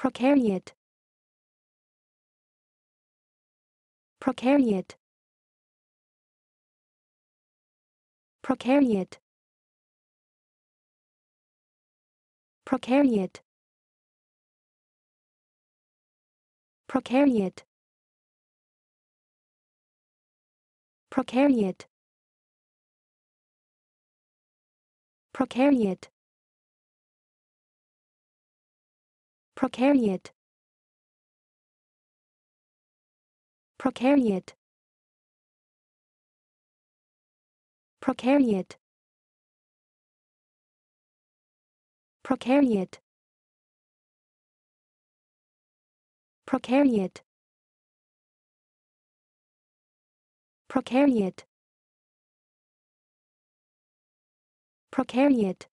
Prokaryote Prokaryote Prokaryote Prokaryote Prokaryote Prokaryote Prokaryote Prokaryote Prokaryote Prokaryote Prokaryote Prokaryote Prokaryote Prokaryote